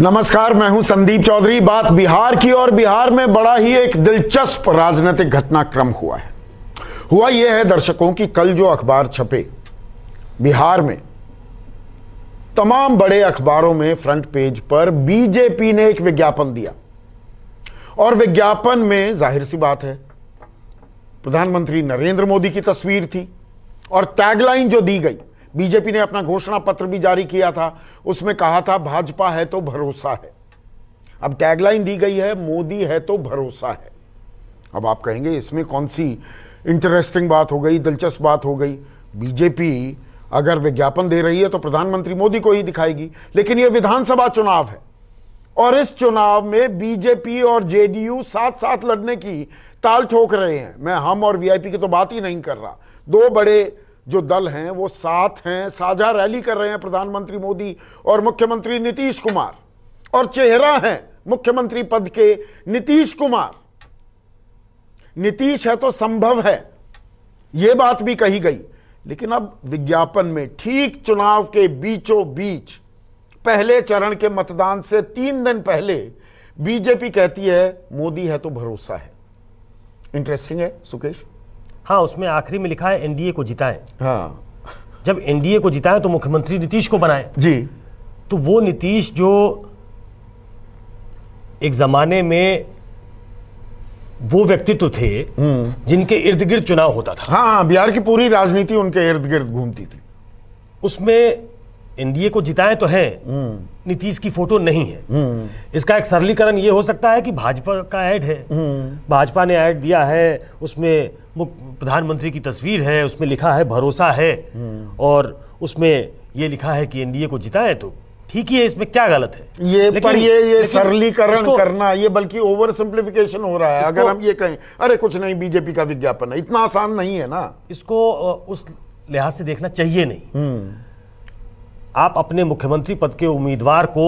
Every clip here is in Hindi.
नमस्कार मैं हूं संदीप चौधरी बात बिहार की और बिहार में बड़ा ही एक दिलचस्प राजनीतिक घटनाक्रम हुआ है हुआ यह है दर्शकों की कल जो अखबार छपे बिहार में तमाम बड़े अखबारों में फ्रंट पेज पर बीजेपी ने एक विज्ञापन दिया और विज्ञापन में जाहिर सी बात है प्रधानमंत्री नरेंद्र मोदी की तस्वीर थी और टैगलाइन जो दी गई बीजेपी ने अपना घोषणा पत्र भी जारी किया था उसमें कहा था भाजपा है तो भरोसा है अब टैगलाइन दी गई है मोदी है तो भरोसा है अब आप कहेंगे इसमें कौन सी इंटरेस्टिंग बात हो गई दिलचस्प बात हो गई बीजेपी अगर विज्ञापन दे रही है तो प्रधानमंत्री मोदी को ही दिखाएगी लेकिन यह विधानसभा चुनाव है और इस चुनाव में बीजेपी और जेडीयू साथ साथ लड़ने की ताल ठोक रहे हैं मैं हम और वीआईपी की तो बात ही नहीं कर रहा दो बड़े जो दल हैं वो साथ हैं साझा रैली कर रहे हैं प्रधानमंत्री मोदी और मुख्यमंत्री नीतीश कुमार और चेहरा है मुख्यमंत्री पद के नीतीश कुमार नीतीश है तो संभव है यह बात भी कही गई लेकिन अब विज्ञापन में ठीक चुनाव के बीचों बीच पहले चरण के मतदान से तीन दिन पहले बीजेपी कहती है मोदी है तो भरोसा है इंटरेस्टिंग है सुकेश हाँ उसमें आखिरी में लिखा है एनडीए को जिताएं हाँ जब एनडीए को जिताएं तो मुख्यमंत्री नीतीश को बनाएं जी तो वो नीतीश जो एक जमाने में वो व्यक्तित्व थे हम्म। जिनके इर्द गिर्द चुनाव होता था हाँ, हाँ बिहार की पूरी राजनीति उनके इर्द गिर्द घूमती थी उसमें एनडीए को जिताए तो हैं हम्म। नीतीश की फोटो नहीं है हम्म। इसका एक सरलीकरण ये हो सकता है कि भाजपा का ऐड है हम्म। भाजपा ने ऐड दिया है उसमें प्रधानमंत्री की तस्वीर है उसमें लिखा है भरोसा है और उसमें ये लिखा है कि एनडीए को जिताए तो ठीक ही है इसमें क्या गलत है ये पर ये ये सरलीकरण करना ये बल्कि ओवर सिंप्लीफिकेशन हो रहा है अगर हम ये कहें अरे कुछ नहीं बीजेपी का विज्ञापन है इतना आसान नहीं है ना इसको उस लिहाज से देखना चाहिए नहीं आप अपने मुख्यमंत्री पद के उम्मीदवार को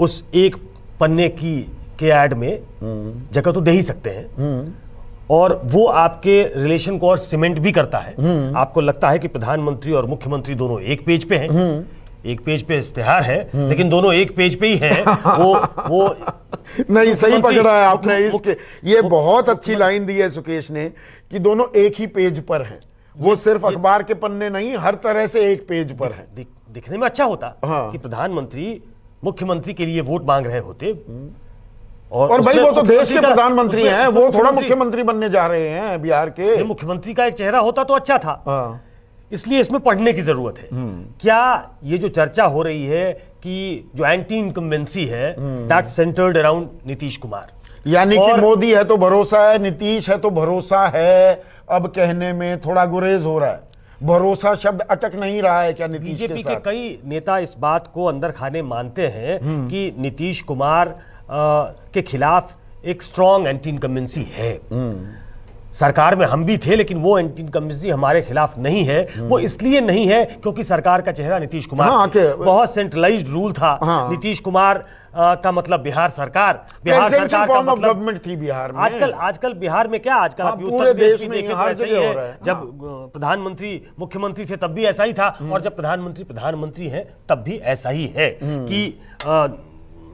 उस एक पन्ने की के एड में हम्म। जगह तो दे ही सकते हैं हम्म। और वो आपके रिलेशन को और सीमेंट भी करता है हम्म। आपको लगता है कि प्रधानमंत्री और मुख्यमंत्री दोनों एक पेज पे हैं एक पेज पे इश्तेहार है लेकिन दोनों एक पेज पे ही हैं वो वो नहीं सही पकड़ा है आपने इसके ये बहुत अच्छी लाइन दी है सुकेश ने कि दोनों एक ही पेज पर हैं वो सिर्फ अखबार के पन्ने नहीं हर तरह से एक पेज पर है दिखने में अच्छा होता हाँ। कि प्रधानमंत्री मुख्यमंत्री के लिए वोट मांग रहे होते और, और भाई वो तो देश के प्रधानमंत्री हैं वो थोड़ा मुख्यमंत्री बनने जा रहे हैं बिहार के मुख्यमंत्री का एक चेहरा होता तो अच्छा था हाँ। इसलिए इसमें पढ़ने की जरूरत है हम्म। क्या ये जो चर्चा हो रही है कि जो एंटी इनकम्बेंसी है that centred around Nitish Kumar यानी कि मोदी है तो भरोसा है नीतीश है तो भरोसा है अब कहने में थोड़ा गुरेज हो रहा है भरोसा शब्द अटक नहीं रहा है क्या नीतीश के, के कई नेता इस बात को अंदर खाने मानते हैं हम्म। कि नीतीश कुमार आ, के खिलाफ एक स्ट्रॉन्ग एंटी इनकमेंसी है हम्म। सरकार में हम भी थे लेकिन वो एंटी इनकम्बेंसी हमारे खिलाफ नहीं है हम्म। वो इसलिए नहीं है क्योंकि सरकार का चेहरा नीतीश कुमार हाँ, बहुत सेंट्रलाइज्ड रूल था हाँ, नीतीश कुमार आ, का मतलब बिहार सरकार बिहार सरकार का मतलब गवर्नमेंट थी बिहार में आजकल आजकल बिहार में क्या आजकल आप हाँ, पूरे देश में ऐसा ही है जब हाँ। प्रधानमंत्री मुख्यमंत्री थे तब भी ऐसा ही था और हम्म। जब प्रधानमंत्री प्रधानमंत्री है तब भी ऐसा ही है हम्म। कि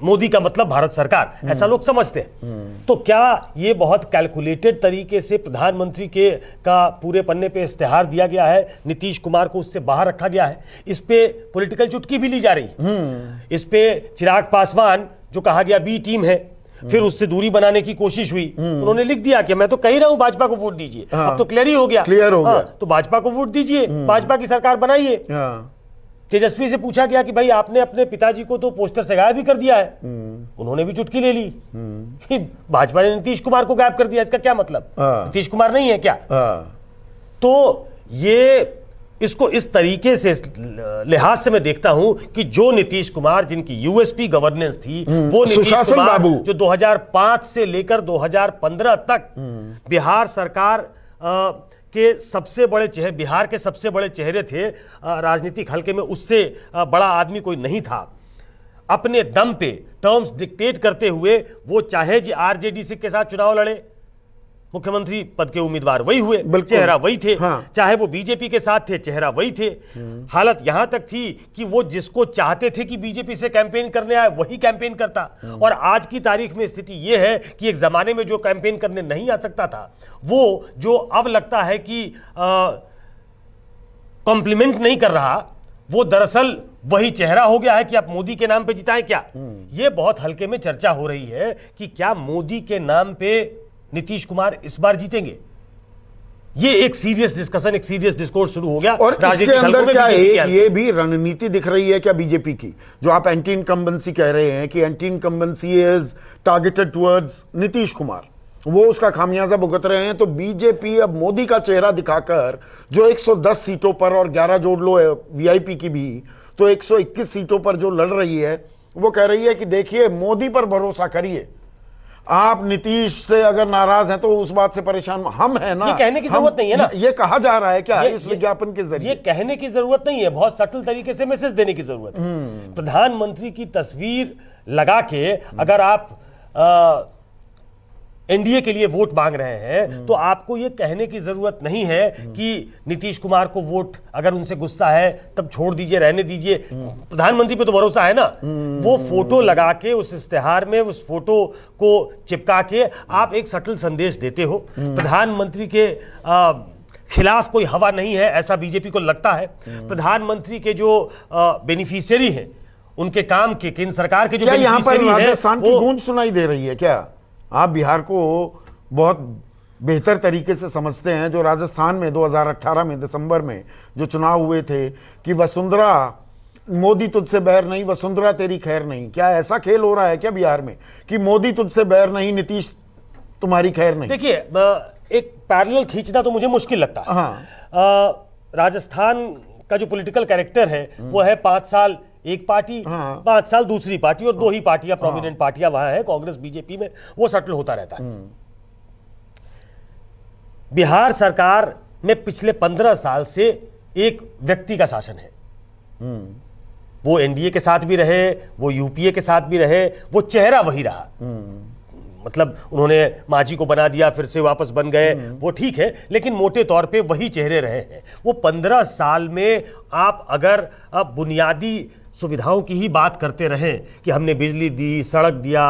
मोदी का मतलब भारत सरकार ऐसा हम्म। लोग समझते हैं तो क्या ये बहुत कैलकुलेटेड तरीके से प्रधानमंत्री के का पूरे पन्ने पे इश्तेहार दिया गया है नीतीश कुमार को उससे बाहर रखा गया है इस पे पॉलिटिकल चुटकी भी ली जा रही है हम्म। इस पे चिराग पासवान जो कहा गया बी टीम है हम्म। फिर उससे दूरी बनाने की कोशिश हुई उन्होंने लिख दिया कि मैं तो कह रहा हूं भाजपा को वोट दीजिए हाँ, अब तो क्लियर ही हो गया क्लियर हो हाँ, गया तो भाजपा को वोट दीजिए भाजपा की सरकार बनाइए हाँ। तेजस्वी से पूछा गया कि भाई आपने अपने पिताजी को तो पोस्टर से गायब भी कर दिया है हम्म। उन्होंने भी चुटकी ले ली हम्म। भाजपा ने नीतीश कुमार को गायब कर दिया इसका क्या मतलब हाँ। नीतीश कुमार नहीं है क्या हाँ। तो ये इसको इस तरीके से लिहाज से मैं देखता हूं कि जो नीतीश कुमार जिनकी यूएसपी गवर्नेंस थी हम्म। वो नीतीश कुमार जो 2005 से लेकर 2015 तक बिहार सरकार आ, के सबसे बड़े चेहरे बिहार के सबसे बड़े चेहरे थे राजनीतिक हलके में उससे बड़ा आदमी कोई नहीं था अपने दम पे टर्म्स डिक्टेट करते हुए वो चाहे जी आरजेडी से के साथ चुनाव लड़े मुख्यमंत्री पद के उम्मीदवार वही हुए चेहरा वही थे हाँ। चाहे वो बीजेपी के साथ थे चेहरा वही थे हालत यहां तक थी कि वो जिसको चाहते थे कि बीजेपी से कैंपेन करने आए वही कैंपेन करता हाँ। और आज की तारीख में स्थिति ये है कि एक जमाने में जो कैंपेन करने नहीं आ सकता था वो जो अब लगता है कि कॉम्प्लीमेंट नहीं कर रहा वो दरअसल वही चेहरा हो गया है कि आप मोदी के नाम पर जिताएं क्या हम्म। ये बहुत हल्के में चर्चा हो रही है कि क्या मोदी के नाम पे नीतीश कुमार इस बार जीतेंगे ये एक सीरियस डिस्कशन एक सीरियस डिस्कोर्स शुरू हो गया और इसके अंदर क्या एक ये भी रणनीति दिख रही है क्या बीजेपी की जो आप एंटी इनकम्बेंसी कह रहे हैं कि anti incumbency is targeted towards Nitish Kumar वो उसका खामियाजा भुगत रहे हैं तो बीजेपी अब मोदी का चेहरा दिखाकर जो 110 सीटों पर और 11 जोड़ लो वीआईपी की भी तो 121 सीटों पर जो लड़ रही है वो कह रही है कि देखिए मोदी पर भरोसा करिए आप नीतीश से अगर नाराज हैं तो उस बात से परेशान हम हैं ना ये कहने की जरूरत नहीं है ना ये कहा जा रहा है क्या इस विज्ञापन के जरिए ये कहने की जरूरत नहीं है बहुत सटल तरीके से मैसेज देने की जरूरत है हम्म। प्रधानमंत्री की तस्वीर लगा के अगर आप आ, एनडीए के लिए वोट मांग रहे हैं हम्म। तो आपको ये कहने की जरूरत नहीं है हम्म। कि नीतीश कुमार को वोट अगर उनसे गुस्सा है तब छोड़ दीजिए रहने दीजिए हम्म। प्रधानमंत्री पे तो भरोसा है ना वो फोटो लगा के उस इश्तेहार में उस फोटो को चिपका के आप एक सटल संदेश देते हो प्रधानमंत्री के आ, खिलाफ कोई हवा नहीं है ऐसा बीजेपी को लगता है प्रधानमंत्री के जो बेनिफिशियरी हैं उनके काम के केंद्र सरकार के जो यहाँ पर राजस्थान की गूंज सुनाई दे रही है क्या आप बिहार को बहुत बेहतर तरीके से समझते हैं जो राजस्थान में 2018 में दिसंबर में जो चुनाव हुए थे कि वसुंधरा मोदी तुझसे बैर नहीं वसुंधरा तेरी खैर नहीं क्या ऐसा खेल हो रहा है क्या बिहार में कि मोदी तुझसे बैर नहीं नीतीश तुम्हारी खैर नहीं देखिए एक पैरेलल खींचना तो मुझे मुश्किल लगता है हाँ। राजस्थान का जो पॉलिटिकल कैरेक्टर है हम्म। वो है पाँच साल एक पार्टी हाँ। पांच साल दूसरी पार्टी और हाँ। दो ही पार्टियां प्रोमिनेंट हाँ। पार्टियां हाँ। वहां है कांग्रेस बीजेपी में वो सटल होता रहता है हम्म। बिहार सरकार में पिछले पंद्रह साल से एक व्यक्ति का शासन है हम्म। वो एनडीए के साथ भी रहे वो यूपीए के साथ भी रहे वो चेहरा वही रहा हम्म। मतलब उन्होंने माझी को बना दिया फिर से वापस बन गए वो ठीक है लेकिन मोटे तौर पे वही चेहरे रहे हैं वो पंद्रह साल में आप अगर आप बुनियादी सुविधाओं की ही बात करते रहें कि हमने बिजली दी सड़क दिया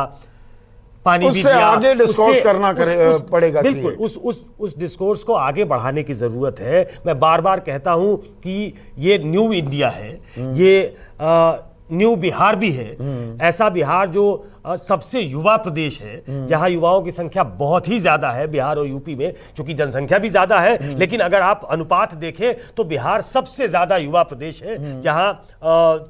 पानी उससे भी दिया, आगे डिस्कोर्स करना करे, उस, उस, पड़ेगा बिल्कुल उस उस उस डिस्कोर्स को आगे बढ़ाने की ज़रूरत है मैं बार बार कहता हूं कि ये न्यू इंडिया है हम्म। ये आ, न्यू बिहार भी है ऐसा बिहार जो सबसे युवा प्रदेश है जहां युवाओं की संख्या बहुत ही ज्यादा है बिहार और यूपी में चूंकि जनसंख्या भी ज्यादा है लेकिन अगर आप अनुपात देखें तो बिहार सबसे ज्यादा युवा प्रदेश है जहां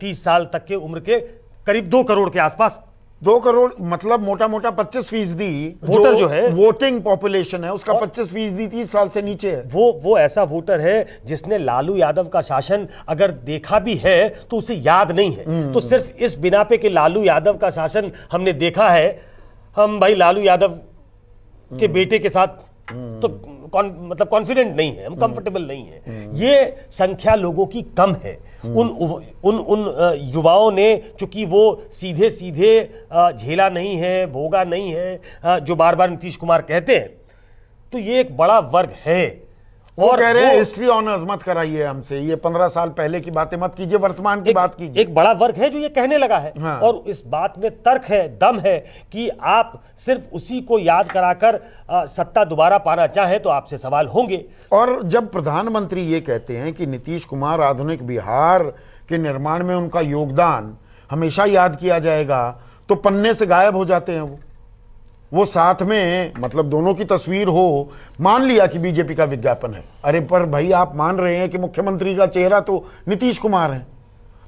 तीस साल तक के उम्र के करीब दो करोड़ के आसपास दो करोड़ मतलब मोटा मोटा पच्चीस फीसदी वोटर जो, जो है वोटिंग पॉपुलेशन है उसका पच्चीस फीसदी तीस साल से नीचे है वो वो ऐसा वोटर है जिसने लालू यादव का शासन अगर देखा भी है तो उसे याद नहीं है हम्म। तो सिर्फ इस बिना पे कि लालू यादव का शासन हमने देखा है हम भाई लालू यादव के हम्म। बेटे के साथ हम्म। तो कौन मतलब कॉन्फिडेंट नहीं है हम कंफर्टेबल नहीं है ये संख्या लोगों की कम है हम्म। उन उन उन युवाओं ने चूंकि वो सीधे सीधे झेला नहीं है भोगा नहीं है जो बार बार नीतीश कुमार कहते हैं तो ये एक बड़ा वर्ग है और कह रहे हैं हिस्ट्री ऑनर्स मत कराइए हमसे ये पंद्रह साल पहले की बातें मत कीजिए वर्तमान की एक, बात कीजिए एक बड़ा वर्ग है जो ये कहने लगा है हाँ। और इस बात में तर्क है दम है कि आप सिर्फ उसी को याद कराकर सत्ता दोबारा पाना चाहें तो आपसे सवाल होंगे और जब प्रधानमंत्री ये कहते हैं कि नीतीश कुमार आधुनिक बिहार के निर्माण में उनका योगदान हमेशा याद किया जाएगा तो पन्ने से गायब हो जाते हैं वो वो साथ में मतलब दोनों की तस्वीर हो मान लिया कि बीजेपी का विज्ञापन है अरे पर भाई आप मान रहे हैं कि मुख्यमंत्री का चेहरा तो नीतीश कुमार है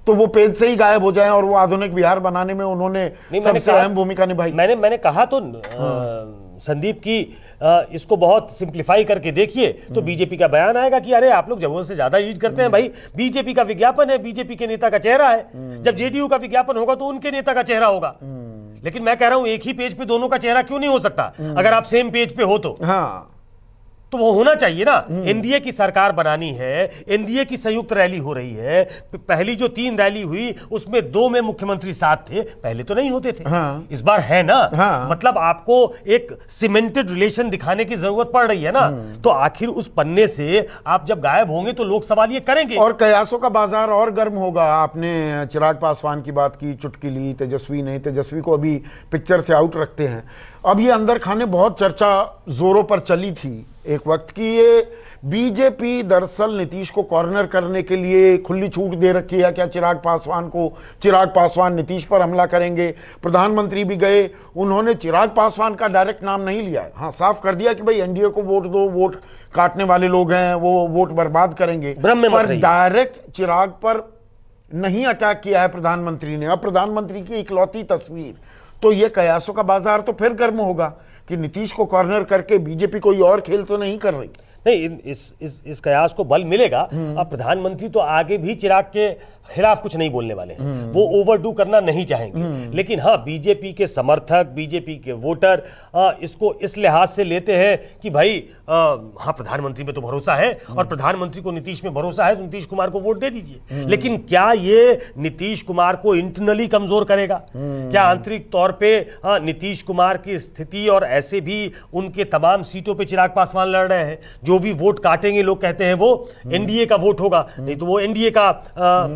तो वो पेज से ही गायब हो जाए और वो आधुनिक बिहार बनाने में उन्होंने सबसे अहम भूमिका निभाई मैंने मैंने कहा तो हाँ। संदीप की आ, इसको बहुत सिंप्लीफाई करके देखिए तो हम्म। बीजेपी का बयान आएगा कि अरे आप लोग जमुन से ज्यादा लीड करते हैं हम्म। भाई बीजेपी का विज्ञापन है बीजेपी के नेता का चेहरा है हम्म। जब जेडीयू का विज्ञापन होगा तो उनके नेता का चेहरा होगा लेकिन मैं कह रहा हूं एक ही पेज पे दोनों का चेहरा क्यों नहीं हो सकता हम्म। अगर आप सेम पेज पे हो तो हाँ तो वो होना चाहिए ना हम्म। एनडीए की सरकार बनानी है एनडीए की संयुक्त रैली हो रही है पहली जो तीन रैली हुई उसमें दो में मुख्यमंत्री साथ थे पहले तो नहीं होते थे हाँ। इस बार है ना हाँ। मतलब आपको एक सीमेंटेड रिलेशन दिखाने की जरूरत पड़ रही है ना हम्म। तो आखिर उस पन्ने से आप जब गायब होंगे तो लोग सवाल ये करेंगे और कयासों का बाजार और गर्म होगा आपने चिराग पासवान की बात की चुटकी ली तेजस्वी नहीं तेजस्वी को अभी पिक्चर से आउट रखते हैं अब ये अंदर खाने बहुत चर्चा जोरों पर चली थी एक वक्त की ये बीजेपी दरअसल नीतीश को कॉर्नर करने के लिए खुली छूट दे रखी है क्या चिराग पासवान को चिराग पासवान नीतीश पर हमला करेंगे प्रधानमंत्री भी गए उन्होंने चिराग पासवान का डायरेक्ट नाम नहीं लिया है हाँ साफ कर दिया कि भाई एनडीए को वोट दो वोट काटने वाले लोग हैं वो वोट बर्बाद करेंगे पर डायरेक्ट चिराग पर नहीं अटैक किया है प्रधानमंत्री ने अब प्रधानमंत्री की इकलौती तस्वीर तो ये कयासों का बाजार तो फिर गर्म होगा कि नीतीश को कॉर्नर करके बीजेपी कोई और खेल तो नहीं कर रही नहीं इस इस इस कयास को बल मिलेगा हम्म। अब प्रधानमंत्री तो आगे भी चिराग के खिलाफ कुछ नहीं बोलने वाले हैं वो ओवरडू करना नहीं चाहेंगे लेकिन हाँ बीजेपी के समर्थक बीजेपी के वोटर आ, इसको इस लिहाज से लेते हैं कि भाई आ, हाँ प्रधानमंत्री में तो भरोसा है और प्रधानमंत्री को नीतीश में भरोसा है तो नीतीश कुमार को वोट दे दीजिए लेकिन क्या ये नीतीश कुमार को इंटरनली कमजोर करेगा क्या आंतरिक तौर पर नीतीश कुमार की स्थिति और ऐसे भी उनके तमाम सीटों पर चिराग पासवान लड़ रहे हैं जो भी वोट काटेंगे लोग कहते हैं वो एनडीए का वोट होगा नहीं तो वो एनडीए का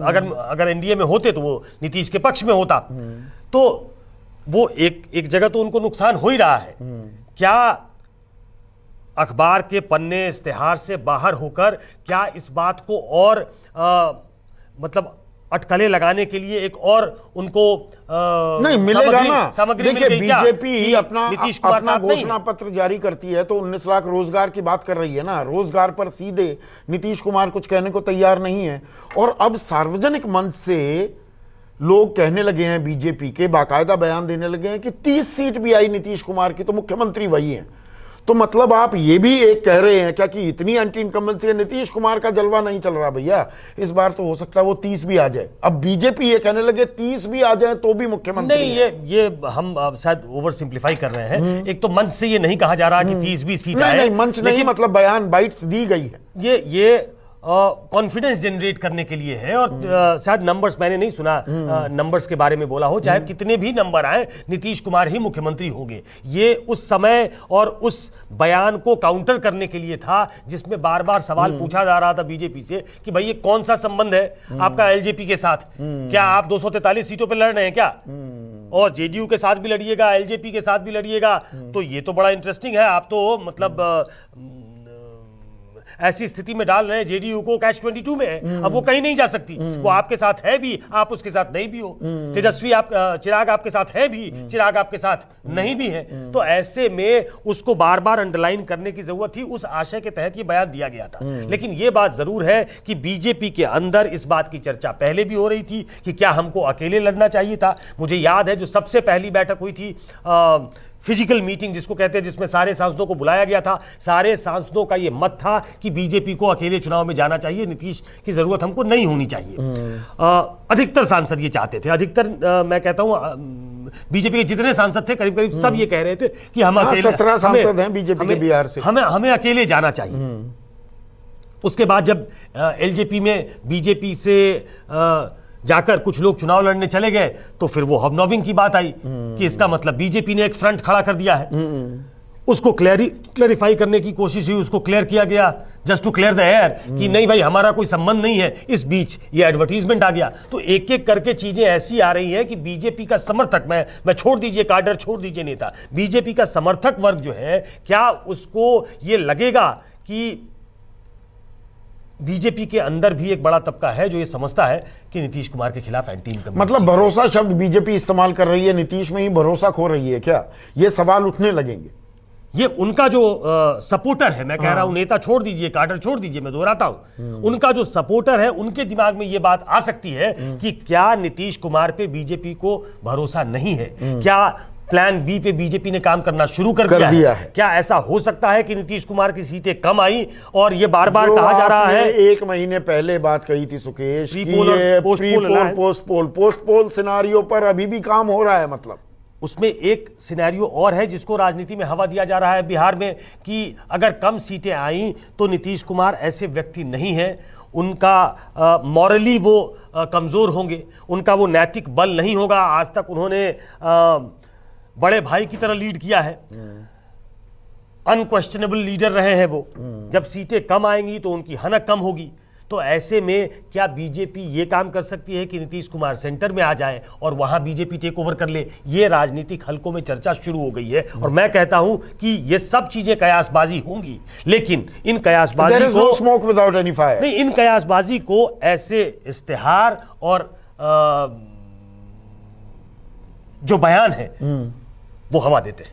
अगर शायद अगर एनडीए में होते तो वो नीतीश के पक्ष में होता तो वो एक एक जगह तो उनको नुकसान हो ही रहा है क्या अखबार के पन्ने इश्तेहार से बाहर होकर क्या इस बात को और आ, मतलब अटकले लगाने के लिए एक और उनको आ, नहीं मिलेगा ना सामग्री देखिए बीजेपी अपना नीतीश कुमार अपना घोषणा पत्र जारी करती है तो 19 लाख रोजगार की बात कर रही है ना रोजगार पर सीधे नीतीश कुमार कुछ कहने को तैयार नहीं है और अब सार्वजनिक मंच से लोग कहने लगे हैं बीजेपी के बाकायदा बयान देने लगे हैं कि तीस सीट भी आई नीतीश कुमार की तो मुख्यमंत्री वही है तो मतलब आप ये भी एक कह रहे हैं क्या कि इतनी एंटी इनकम्बेंसी है नीतीश कुमार का जलवा नहीं चल रहा भैया इस बार तो हो सकता है वो तीस भी आ जाए अब बीजेपी ये कहने लगे तीस भी आ जाए तो भी मुख्यमंत्री नहीं ये ये हम शायद ओवर सिंप्लीफाई कर रहे हैं हम्म। एक तो मंच से ये नहीं कहा जा रहा कि हम्म। तीस भी सीट आए मंच नहीं मतलब बयान बाइट्स दी गई है ये ये कॉन्फिडेंस जनरेट करने के लिए है और शायद नंबर्स मैंने नहीं सुना नंबर्स हम्म। के बारे में बोला हो चाहे हम्म। कितने भी नंबर आए नीतीश कुमार ही मुख्यमंत्री होंगे ये उस समय और उस बयान को काउंटर करने के लिए था जिसमें बार बार सवाल हम्म। पूछा जा रहा था बीजेपी से कि भाई ये कौन सा संबंध है आपका एलजेपी के साथ क्या आप दो सीटों पर लड़ रहे हैं क्या और जेडीयू के साथ भी लड़िएगा एलजेपी के साथ भी लड़िएगा तो ये तो बड़ा इंटरेस्टिंग है आप तो मतलब ऐसी स्थिति में डाल रहे हैं जेडीयू को कैश ट्वेंटी टू में है अब वो कहीं नहीं जा सकती वो आपके साथ है भी आप उसके साथ नहीं भी हो तेजस्वी आप चिराग आपके साथ है भी चिराग आपके साथ नहीं भी है तो ऐसे में उसको बार बार अंडरलाइन करने की जरूरत थी उस आशय के तहत ये बयान दिया गया था लेकिन ये बात जरूर है कि बीजेपी के अंदर इस बात की चर्चा पहले भी हो रही थी कि क्या हमको अकेले लड़ना चाहिए था मुझे याद है जो सबसे पहली बैठक हुई थी फिजिकल मीटिंग जिसको कहते हैं जिसमें सारे सांसदों को बुलाया गया था सारे सांसदों का यह मत था कि बीजेपी को अकेले चुनाव में जाना चाहिए नीतीश की जरूरत हमको नहीं होनी चाहिए हम्म। अधिकतर सांसद ये चाहते थे अधिकतर मैं कहता हूँ बीजेपी के जितने सांसद थे करीब करीब सब हम्म। ये कह रहे थे कि हम हाँ, अकेले सांसद हैं बीजेपी के बिहार से हमें हमें अकेले जाना चाहिए हम्म। उसके बाद जब एलजेपी में बीजेपी से आ, जाकर कुछ लोग चुनाव लड़ने चले गए तो फिर वो हबनॉबिंग की बात आई कि हम्म। इसका मतलब बीजेपी ने एक फ्रंट खड़ा कर दिया है हम्म, हम्म। उसको क्लैरी क्लैरिफाई करने की कोशिश हुई उसको क्लियर किया गया just to clear the air कि नहीं भाई हमारा कोई संबंध नहीं है इस बीच ये एडवर्टीजमेंट आ गया तो एक एक करके चीजें ऐसी आ रही हैं कि बीजेपी का समर्थक मैं मैं छोड़ दीजिए कार्डर छोड़ दीजिए नेता बीजेपी का समर्थक वर्ग जो है क्या उसको ये लगेगा कि बीजेपी के अंदर भी एक बड़ा तबका है जो ये समझता है कि नीतीश कुमार के खिलाफ एंटी इनकम मतलब भरोसा शब्द बीजेपी इस्तेमाल कर रही है नीतीश में ही भरोसा खो रही है क्या ये सवाल उठने लगेंगे ये उनका जो आ, सपोर्टर है मैं कह रहा हूं हाँ। नेता छोड़ दीजिए कार्डर छोड़ दीजिए मैं दोहराता हूं हम्म। उनका जो सपोर्टर है उनके दिमाग में ये बात आ सकती है हम्म। कि क्या नीतीश कुमार पे बीजेपी को भरोसा नहीं है हम्म। क्या प्लान बी पे बीजेपी ने काम करना शुरू कर, कर दिया, दिया है।, है क्या ऐसा हो सकता है कि नीतीश कुमार की सीटें कम आई और ये बार बार कहा जा रहा है एक महीने पहले बात कही थी Sukesh post poll post poll scenario पर अभी भी काम हो रहा है मतलब उसमें एक सिनेरियो और है जिसको राजनीति में हवा दिया जा रहा है बिहार में कि अगर कम सीटें आईं तो नीतीश कुमार ऐसे व्यक्ति नहीं हैं उनका मॉरली वो कमज़ोर होंगे उनका वो नैतिक बल नहीं होगा आज तक उन्होंने आ, बड़े भाई की तरह लीड किया है अनक्वेश्चनेबल लीडर रहे हैं वो जब सीटें कम आएंगी तो उनकी हनक कम होगी तो ऐसे में क्या बीजेपी ये काम कर सकती है कि नीतीश कुमार सेंटर में आ जाए और वहां बीजेपी टेक ओवर कर ले ये राजनीतिक हलकों में चर्चा शुरू हो गई है और मैं कहता हूं कि ये सब चीजें कयासबाजी होंगी लेकिन इन कयासबाजी को स्मोक विदाउट एनी फायर नहीं इन कयासबाजी को ऐसे इश्तेहार और आ, जो बयान है हम्म। वो हवा देते हैं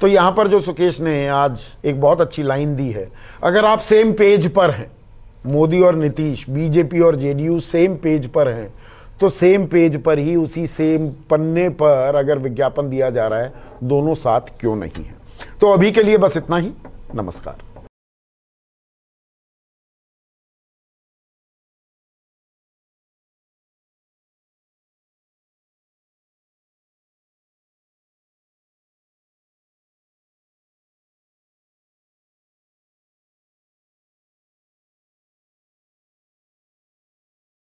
तो यहां पर जो सुकेश ने आज एक बहुत अच्छी लाइन दी है अगर आप सेम पेज पर हैं मोदी और नीतीश बीजेपी और जेडीयू सेम पेज पर हैं तो सेम पेज पर ही उसी सेम पन्ने पर अगर विज्ञापन दिया जा रहा है दोनों साथ क्यों नहीं है तो अभी के लिए बस इतना ही नमस्कार